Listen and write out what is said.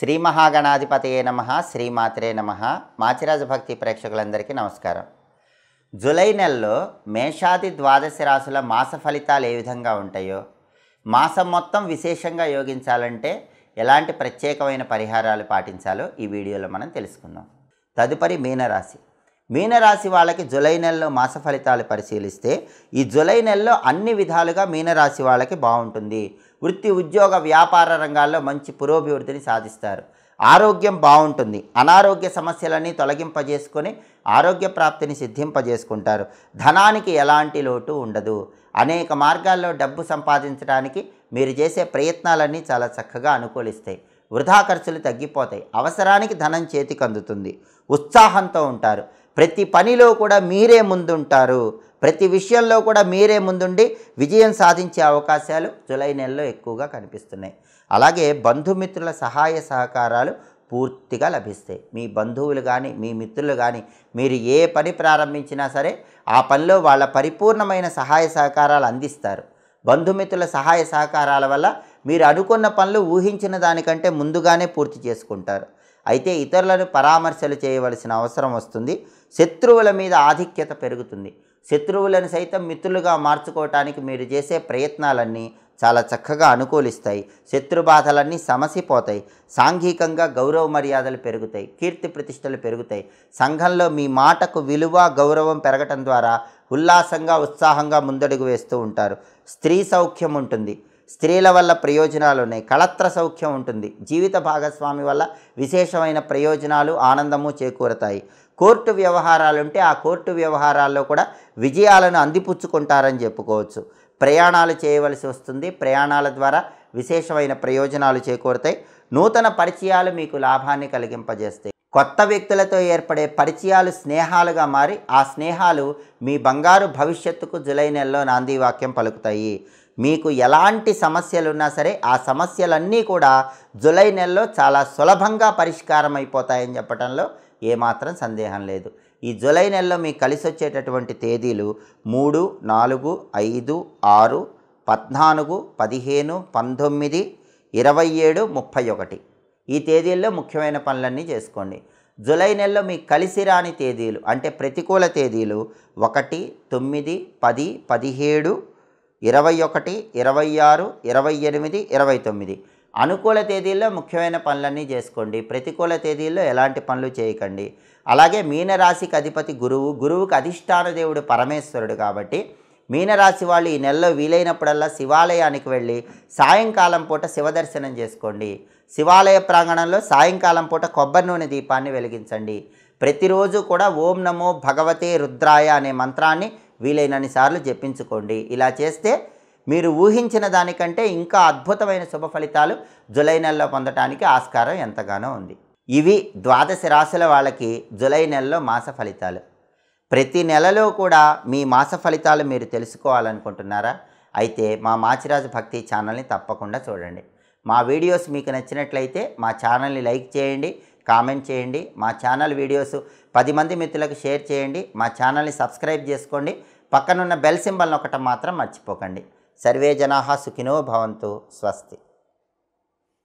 శ్రీ మహాగణాధిపతయే నమ శ్రీమాత్రే నమ మాచిరాజ భక్తి ప్రేక్షకులందరికీ నమస్కారం జులై నెలలో మేషాది ద్వాదశ రాశుల మాస ఫలితాలు ఏ విధంగా ఉంటాయో మాసం మొత్తం విశేషంగా యోగించాలంటే ఎలాంటి ప్రత్యేకమైన పరిహారాలు పాటించాలో ఈ వీడియోలో మనం తెలుసుకుందాం తదుపరి మీనరాశి మీనరాశి వాళ్ళకి జులై నెలలో మాస ఫలితాలు పరిశీలిస్తే ఈ జులై నెలలో అన్ని విధాలుగా మీనరాశి వాళ్ళకి బాగుంటుంది వృత్తి ఉద్యోగ వ్యాపార రంగాల్లో మంచి పురోభివృద్ధిని సాధిస్తారు ఆరోగ్యం బాగుంటుంది అనారోగ్య సమస్యలని తొలగింపజేసుకొని ఆరోగ్య ప్రాప్తిని సిద్ధింపజేసుకుంటారు ధనానికి ఎలాంటి లోటు ఉండదు అనేక మార్గాల్లో డబ్బు సంపాదించడానికి మీరు చేసే ప్రయత్నాలన్నీ చాలా చక్కగా అనుకూలిస్తాయి వృధా ఖర్చులు తగ్గిపోతాయి అవసరానికి ధనం చేతికి అందుతుంది ఉత్సాహంతో ఉంటారు ప్రతి పనిలో కూడా మీరే ముందుంటారు ప్రతి విషయంలో కూడా మీరే ముందుండి విజయం సాధించే అవకాశాలు జులై నెలలో ఎక్కువగా కనిపిస్తున్నాయి అలాగే బంధుమిత్రుల సహాయ సహకారాలు పూర్తిగా లభిస్తాయి మీ బంధువులు కానీ మీ మిత్రులు కానీ మీరు ఏ పని ప్రారంభించినా సరే ఆ పనిలో వాళ్ళ పరిపూర్ణమైన సహాయ సహకారాలు అందిస్తారు బంధుమిత్రుల సహాయ సహకారాల వల్ల మీరు అనుకున్న పనులు ఊహించిన దానికంటే ముందుగానే పూర్తి చేసుకుంటారు అయితే ఇతరులను పరామర్శలు చేయవలసిన అవసరం వస్తుంది శత్రువుల మీద ఆధిక్యత పెరుగుతుంది శత్రువులను సైతం మిత్రులుగా మార్చుకోవటానికి మీరు చేసే ప్రయత్నాలన్నీ చాలా చక్కగా అనుకూలిస్తాయి శత్రు బాధలన్నీ సమసిపోతాయి సాంఘికంగా గౌరవ మర్యాదలు పెరుగుతాయి కీర్తి ప్రతిష్టలు పెరుగుతాయి సంఘంలో మీ మాటకు విలువ గౌరవం పెరగటం ద్వారా ఉల్లాసంగా ఉత్సాహంగా ముందడుగు వేస్తూ ఉంటారు స్త్రీ సౌఖ్యం ఉంటుంది స్త్రీల వల్ల ప్రయోజనాలు ఉన్నాయి కళత్ర సౌఖ్యం ఉంటుంది జీవిత భాగస్వామి వల్ల విశేషమైన ప్రయోజనాలు ఆనందము చేకూరతాయి కోర్టు వ్యవహారాలు ఉంటే ఆ కోర్టు వ్యవహారాల్లో కూడా విజయాలను అందిపుచ్చుకుంటారని చెప్పుకోవచ్చు ప్రయాణాలు చేయవలసి వస్తుంది ప్రయాణాల ద్వారా విశేషమైన ప్రయోజనాలు చేకూరతాయి నూతన పరిచయాలు మీకు లాభాన్ని కలిగింపజేస్తాయి కొత్త వ్యక్తులతో ఏర్పడే పరిచయాలు స్నేహాలుగా మారి ఆ స్నేహాలు మీ బంగారు భవిష్యత్తుకు జులై నెలలో నాంది వాక్యం పలుకుతాయి మీకు ఎలాంటి సమస్యలున్నా సరే ఆ సమస్యలన్నీ కూడా జులై నెలలో చాలా సులభంగా పరిష్కారం అయిపోతాయని చెప్పడంలో ఏమాత్రం సందేహం లేదు ఈ జులై నెలలో మీకు కలిసి వచ్చేటటువంటి తేదీలు మూడు నాలుగు ఐదు ఆరు పద్నాలుగు పదిహేను పంతొమ్మిది ఇరవై ఏడు ముప్పై ఒకటి ఈ తేదీల్లో ముఖ్యమైన పనులన్నీ చేసుకోండి జులై నెలలో మీ కలిసి రాని తేదీలు అంటే ప్రతికూల తేదీలు ఒకటి తొమ్మిది పది పదిహేడు ఇరవై ఒకటి ఇరవై ఆరు ఇరవై ఎనిమిది ఇరవై తొమ్మిది అనుకూల తేదీల్లో ముఖ్యమైన పనులన్నీ చేసుకోండి ప్రతికూల తేదీల్లో ఎలాంటి పనులు చేయకండి అలాగే మీనరాశికి అధిపతి గురువు గురువుకు అధిష్టాన దేవుడు పరమేశ్వరుడు కాబట్టి మీనరాశి వాళ్ళు ఈ నెలలో వీలైనప్పుడల్లా శివాలయానికి వెళ్ళి సాయంకాలం పూట శివదర్శనం చేసుకోండి శివాలయ ప్రాంగణంలో సాయంకాలం పూట కొబ్బరి నూనె దీపాన్ని వెలిగించండి ప్రతిరోజు కూడా ఓం నమో భగవతే రుద్రాయ అనే మంత్రాన్ని వీలైనన్ని సార్లు జపించుకోండి ఇలా చేస్తే మీరు ఊహించిన దానికంటే ఇంకా అద్భుతమైన శుభ ఫలితాలు జులై నెలలో పొందటానికి ఆస్కారం ఎంతగానో ఉంది ఇవి ద్వాదశ రాశుల వాళ్ళకి జులై నెలలో మాస ఫలితాలు ప్రతి నెలలో కూడా మీ మాస ఫలితాలు మీరు తెలుసుకోవాలనుకుంటున్నారా అయితే మా మాచిరాజు భక్తి ఛానల్ని తప్పకుండా చూడండి మా వీడియోస్ మీకు నచ్చినట్లయితే మా ఛానల్ని లైక్ చేయండి కామెంట్ చేయండి మా ఛానల్ వీడియోస్ పది మంది మిత్రులకు షేర్ చేయండి మా ఛానల్ని సబ్స్క్రైబ్ చేసుకోండి పక్కనున్న బెల్ సింబల్ నొక్కటం మాత్రం మర్చిపోకండి సర్వే జనాహా సుఖినో భవంతు స్వస్తి